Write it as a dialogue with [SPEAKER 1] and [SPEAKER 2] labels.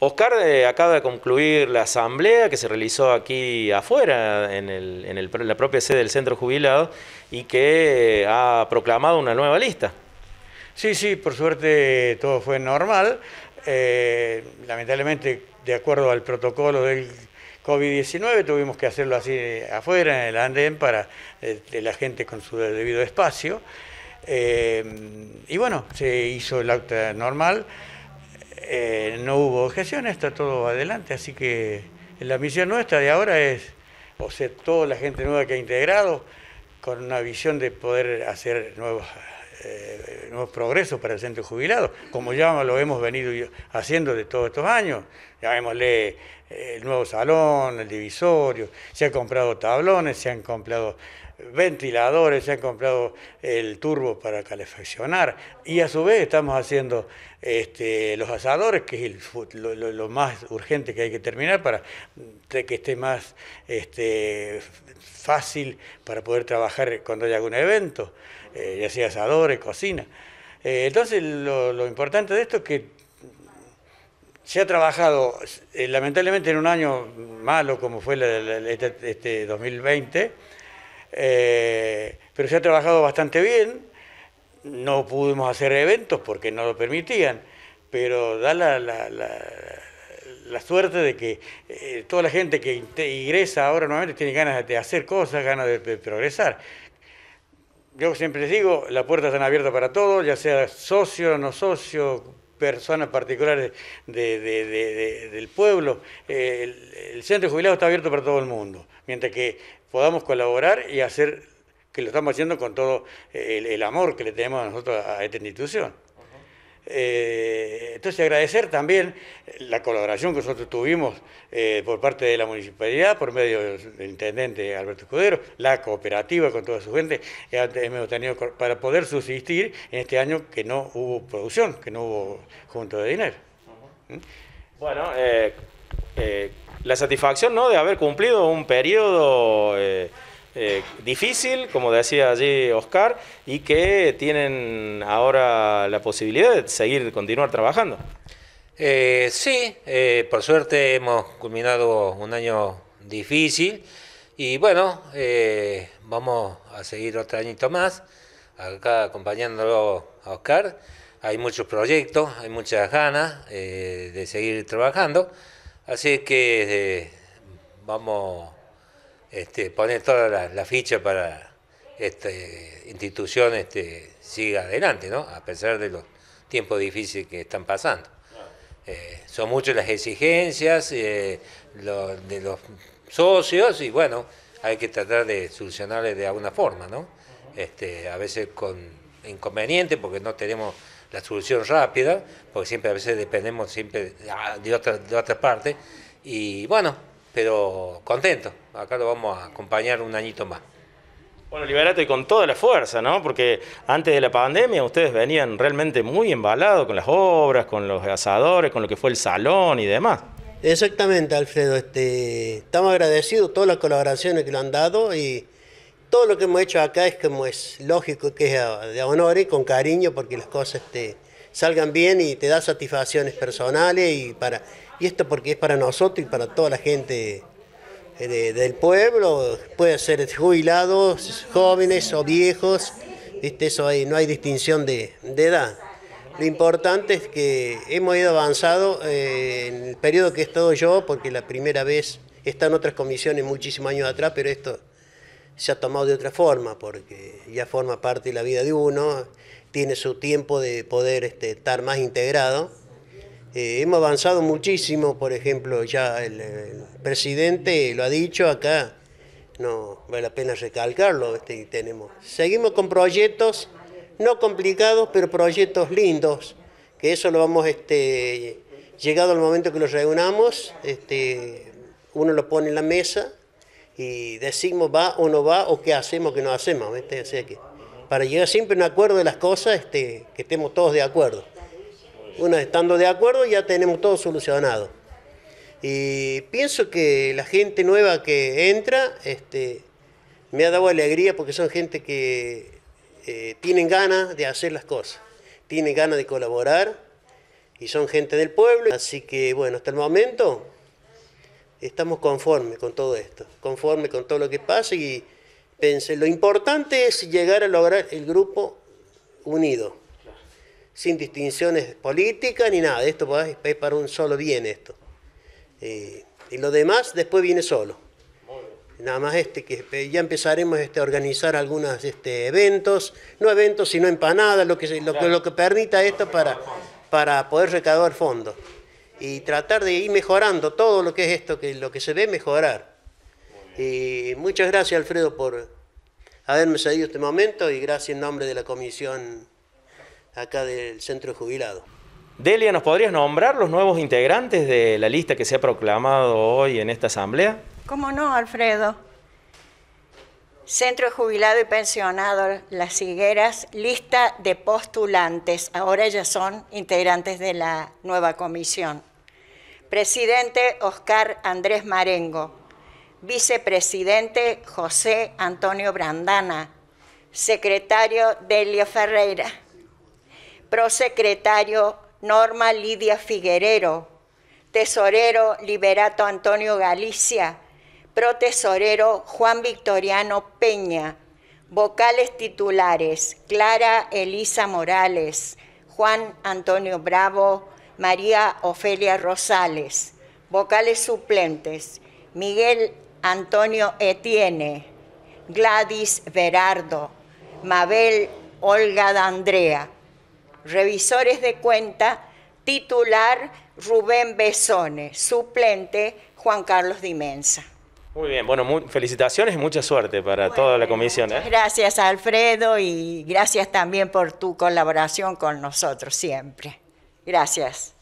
[SPEAKER 1] Oscar eh, acaba de concluir la asamblea que se realizó aquí afuera, en, la propia sede del Centro Jubilado, y que eh, ha proclamado una nueva
[SPEAKER 2] lista. Sí, sí, por suerte todo fue normal. Eh, lamentablemente, de acuerdo al protocolo del COVID-19, tuvimos que hacerlo así afuera, en el andén, para la gente con su debido espacio. y bueno, se hizo el acta normal. Eh, no hubo objeciones, está todo adelante, así que la misión nuestra de ahora es, o sea, toda la gente nueva que ha integrado, con una visión de poder hacer nuevos, eh, nuevos progresos para el centro jubilado, como ya lo hemos venido haciendo de todos estos años. ya leído eh, el nuevo salón, el divisorio, se han comprado tablones, se han comprado ventiladores, se han comprado el turbo para calefaccionar y a su vez estamos haciendo este, los asadores, que es lo, más urgente que hay que terminar para mm, que esté más este, fácil para poder trabajar cuando haya algún evento, eh, ya sea asadores, cocina. Eh, entonces lo, importante de esto es que se ha trabajado, eh, lamentablemente en un año malo como fue este, 2020, este eh, pero se ha trabajado bastante bien. No pudimos hacer eventos porque no lo permitían, pero da la, suerte de que eh, toda la gente que ingresa ahora nuevamente tiene ganas de hacer cosas, ganas de, progresar. Yo siempre les digo, la puerta está abierta para todos, ya sea socio, no socio, personas particulares del pueblo. Eh, el, el, centro de jubilados está abierto para todo el mundo, mientras que podamos colaborar y hacer, que lo estamos haciendo con todo eh, el, el amor que le tenemos a nosotros a esta institución. Eh, entonces, agradecer también la colaboración que nosotros tuvimos eh, por parte de la municipalidad, por medio del intendente Alberto Escudero, la cooperativa con toda su gente, eh, hemos tenido para poder subsistir en este año que no hubo producción, que no hubo junto de dinero.
[SPEAKER 1] Bueno, la satisfacción ¿no? de haber cumplido un periodo. difícil, como decía allí Oscar, y que tienen ahora la, posibilidad de seguir, continuar trabajando.
[SPEAKER 3] Eh, sí, eh, por suerte hemos culminado un año difícil y bueno, eh, vamos a seguir otro añito más, acá acompañándolo a Oscar. Hay muchos proyectos, hay muchas ganas de seguir trabajando, así que vamos a este, poner toda la ficha para esta institución este, siga adelante, ¿no? A pesar de los tiempos difíciles que están pasando. Eh, son muchas las exigencias eh, de los socios y bueno, hay que tratar de solucionarles de alguna forma, ¿no? Este, a veces con inconveniente porque no tenemos la solución rápida, porque siempre a veces dependemos siempre ah, de otra, de otra parte. Y bueno, pero contento, acá lo vamos a acompañar un añito más.
[SPEAKER 1] Bueno, Liberate con toda la fuerza, ¿no? Porque antes de la pandemia ustedes venían realmente muy embalados con las obras, con los asadores, con lo que fue el
[SPEAKER 4] salón y demás. Exactamente, Alfredo. Este, estamos agradecidos todas las colaboraciones que lo han dado y todo lo que hemos hecho acá es como es lógico que es de honor y con cariño porque las cosas este, salgan bien y te da satisfacciones personales y para y esto porque es para nosotros y para toda la gente eh, del pueblo, puede ser jubilados, jóvenes o viejos, Eso no hay distinción de, edad. Lo importante es que hemos ido avanzado eh, en el periodo que he estado yo, porque la primera vez está en otras comisiones muchísimos años atrás, pero esto se ha tomado de otra forma, porque ya forma parte de la vida de uno, tiene su tiempo de poder este, estar más integrado eh, hemos avanzado muchísimo, por ejemplo, ya el, presidente lo ha dicho acá, no vale la pena recalcarlo, este, tenemos. Seguimos con proyectos no complicados, pero proyectos lindos, que eso lo vamos, este, llegado al momento que los reunamos, este, uno lo pone en la mesa y decimos va o no va o qué hacemos o qué no hacemos, para llegar siempre a un acuerdo de las cosas, este, que estemos todos de acuerdo. Una estando de acuerdo ya tenemos todo solucionado. Y pienso que la gente nueva que entra este, me ha dado alegría porque son gente que eh, tienen ganas de hacer las cosas, tienen ganas de colaborar y son gente del pueblo. Así que bueno, hasta el momento estamos conformes con todo esto, conformes con todo lo que pasa y pensé, lo importante es llegar a lograr el grupo unido sin distinciones políticas ni nada. Esto es para un solo bien esto. Eh, y lo demás después viene solo. Nada más este que eh, ya empezaremos este, a organizar algunos este, eventos, no eventos sino empanadas, lo que, lo, lo que permita esto para, para poder recaudar fondos y tratar de ir mejorando todo lo que es esto, que lo que se ve mejorar. Y muchas gracias Alfredo por haberme cedido este momento y gracias en nombre de la comisión acá del centro de Jubilado.
[SPEAKER 1] Delia, ¿nos podrías nombrar los nuevos integrantes de la lista que se ha proclamado hoy en esta asamblea?
[SPEAKER 5] ¿Cómo no, Alfredo? Centro de Jubilado y Pensionado Las Higueras, lista de postulantes. Ahora ya son integrantes de la nueva comisión. Presidente Oscar Andrés Marengo. Vicepresidente José Antonio Brandana. Secretario Delio Ferreira prosecretario Norma Lidia Figuerero, tesorero Liberato Antonio Galicia, protesorero Juan Victoriano Peña, vocales titulares Clara Elisa Morales, Juan Antonio Bravo, María Ofelia Rosales, vocales suplentes Miguel Antonio Etienne, Gladys Berardo, Mabel Olga D'Andrea. Revisores de cuenta, titular Rubén Besone, suplente Juan Carlos Dimensa.
[SPEAKER 1] Muy bien, bueno, felicitaciones y mucha suerte para toda la comisión. ¿eh?
[SPEAKER 5] Gracias Alfredo y gracias también por tu colaboración con nosotros siempre. Gracias.